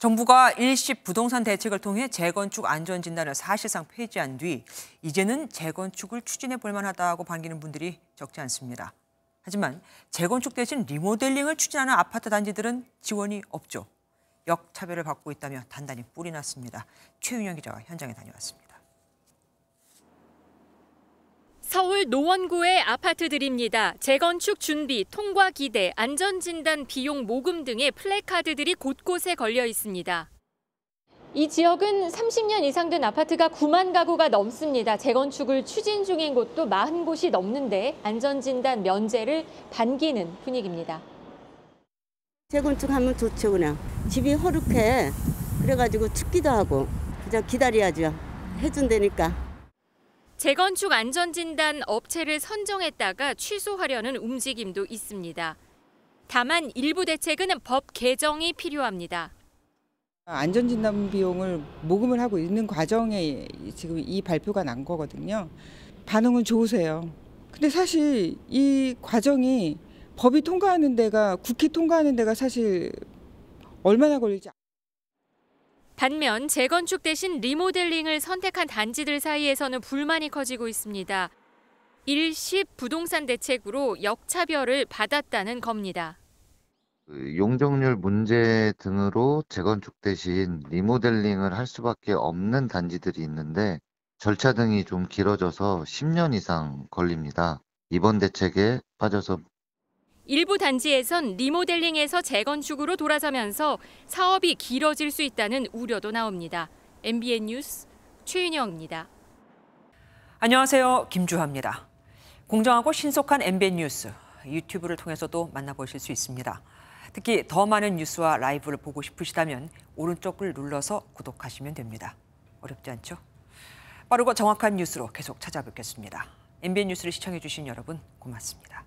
정부가 일시 부동산 대책을 통해 재건축 안전 진단을 사실상 폐지한 뒤 이제는 재건축을 추진해 볼 만하다고 반기는 분들이 적지 않습니다. 하지만 재건축 대신 리모델링을 추진하는 아파트 단지들은 지원이 없죠. 역차별을 받고 있다며 단단히 뿌리 났습니다. 최윤영 기자가 현장에 다녀왔습니다. 서울 노원구의 아파트들입니다. 재건축 준비, 통과 기대, 안전진단 비용 모금 등의 플래카드들이 곳곳에 걸려 있습니다. 이 지역은 30년 이상 된 아파트가 9만 가구가 넘습니다. 재건축을 추진 중인 곳도 40곳이 넘는데 안전진단 면제를 반기는 분위기입니다. 재건축하면 좋죠 그냥. 집이 허룩해. 그래가지고 춥기도 하고 그냥 기다려야죠. 해준다니까. 재건축 안전진단 업체를 선정했다가 취소하려는 움직임도 있습니다. 다만 일부 대책은 법 개정이 필요합니다. 안전진단 비용을 모금을 하고 있는 과정에 지금 이 발표가 난 거거든요. 반응은 좋으세요. 근데 사실 이 과정이 법이 통과하는 데가 국회 통과하는 데가 사실 얼마나 걸릴지 반면 재건축 대신 리모델링을 선택한 단지들 사이에서는 불만이 커지고 있습니다. 일십 부동산 대책으로 역차별을 받았다는 겁니다. 그 용적률 문제 등으로 재건축 대신 리모델링을 할 수밖에 없는 단지들이 있는데 절차 등이 좀 길어져서 10년 이상 걸립니다. 이번 대책에 빠져서 일부 단지에선 리모델링에서 재건축으로 돌아서면서 사업이 길어질 수 있다는 우려도 나옵니다. MBN 뉴스 최윤영입니다. 안녕하세요. 김주하입니다. 공정하고 신속한 MBN 뉴스 유튜브를 통해서도 만나보실 수 있습니다. 특히 더 많은 뉴스와 라이브를 보고 싶으시다면 오른쪽을 눌러서 구독하시면 됩니다. 어렵지 않죠? 빠르고 정확한 뉴스로 계속 찾아뵙겠습니다. MBN 뉴스를 시청해주신 여러분 고맙습니다.